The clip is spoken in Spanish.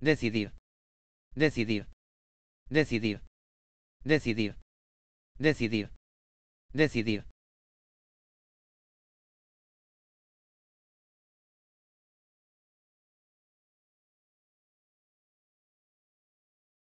Decidir. Decidir. Decidir. Decidir. Decidir. Decidir.